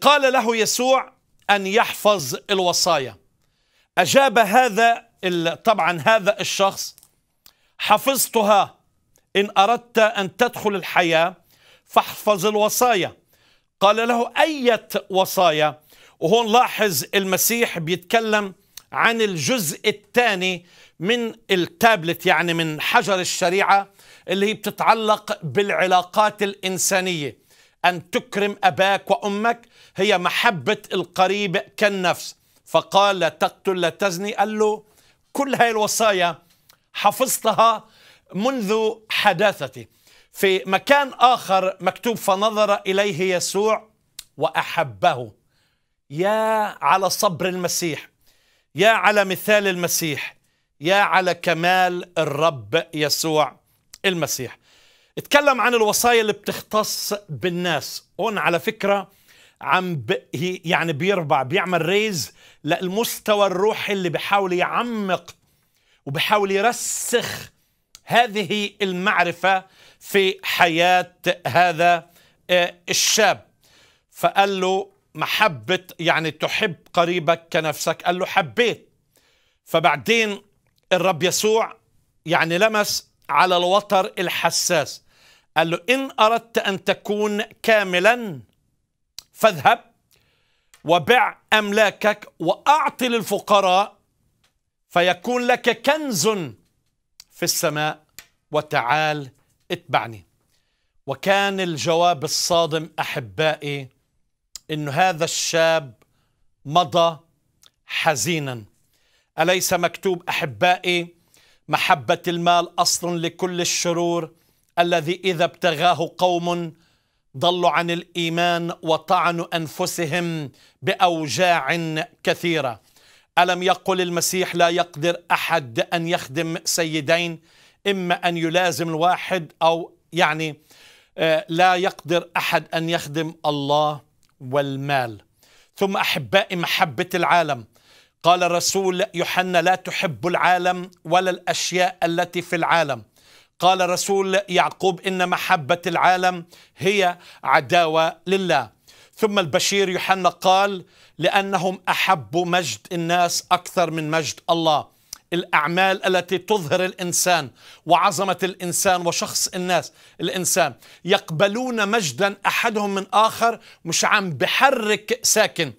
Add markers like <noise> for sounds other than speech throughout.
قال له يسوع أن يحفظ الوصايا أجاب هذا طبعا هذا الشخص حفظتها إن أردت أن تدخل الحياة فاحفظ الوصايا قال له أية وصايا وهون لاحظ المسيح بيتكلم عن الجزء الثاني من التابلت يعني من حجر الشريعة اللي هي بتتعلق بالعلاقات الإنسانية أن تكرم أباك وأمك هي محبة القريب كالنفس فقال لا تقتل لا تزني قال له كل هاي الوصايا حفظتها منذ حداثتي في مكان آخر مكتوب فنظر إليه يسوع وأحبه يا على صبر المسيح يا على مثال المسيح يا على كمال الرب يسوع المسيح اتكلم عن الوصايا اللي بتختص بالناس هون على فكرة عم ب... يعني بيربع بيعمل ريز للمستوى الروحي اللي بحاول يعمق وبحاول يرسخ هذه المعرفة في حياة هذا آه، الشاب فقال له محبة يعني تحب قريبك كنفسك قال له حبيت فبعدين الرب يسوع يعني لمس على الوتر الحساس قال له إن أردت أن تكون كاملا فاذهب وبع أملاكك وأعط للفقراء فيكون لك كنز في السماء وتعال اتبعني وكان الجواب الصادم أحبائي إن هذا الشاب مضى حزينا أليس مكتوب أحبائي محبة المال أصل لكل الشرور الذي إذا ابتغاه قوم ضلوا عن الإيمان وطعنوا أنفسهم بأوجاع كثيرة ألم يقل المسيح لا يقدر أحد أن يخدم سيدين إما أن يلازم الواحد أو يعني آه، لا يقدر أحد أن يخدم الله والمال ثم أحبائي محبة العالم قال الرسول يوحنا لا تحب العالم ولا الأشياء التي في العالم قال رسول يعقوب إن محبة العالم هي عداوة لله ثم البشير يوحنا قال لأنهم أحبوا مجد الناس أكثر من مجد الله الأعمال التي تظهر الإنسان وعظمة الإنسان وشخص الناس الإنسان يقبلون مجدا أحدهم من آخر مش عم بحرك ساكن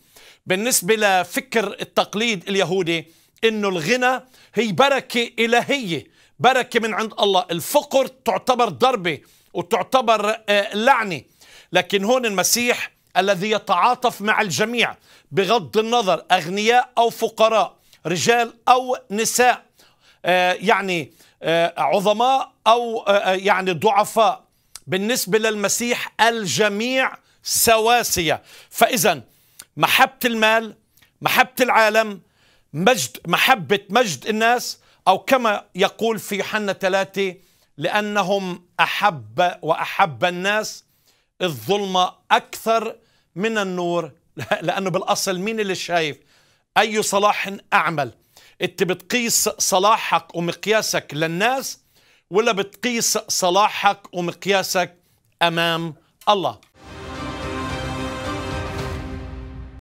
بالنسبة لفكر التقليد اليهودي إنه الغنى هي بركة إلهية بركة من عند الله الفقر تعتبر ضربة وتعتبر آه، لعنة لكن هون المسيح الذي يتعاطف مع الجميع بغض النظر أغنياء أو فقراء رجال أو نساء آه، يعني آه، عظماء أو يعني ضعفاء بالنسبة للمسيح الجميع سواسية فإذا محبة المال محبة العالم مجد محبة مجد الناس أو كما يقول في يوحنا ثلاثة لأنهم أحب وأحب الناس الظلمة أكثر من النور <laughs> لأنه بالأصل مين اللي شايف أي صلاح أعمل أنت بتقيس صلاحك ومقياسك للناس ولا بتقيس صلاحك ومقياسك أمام الله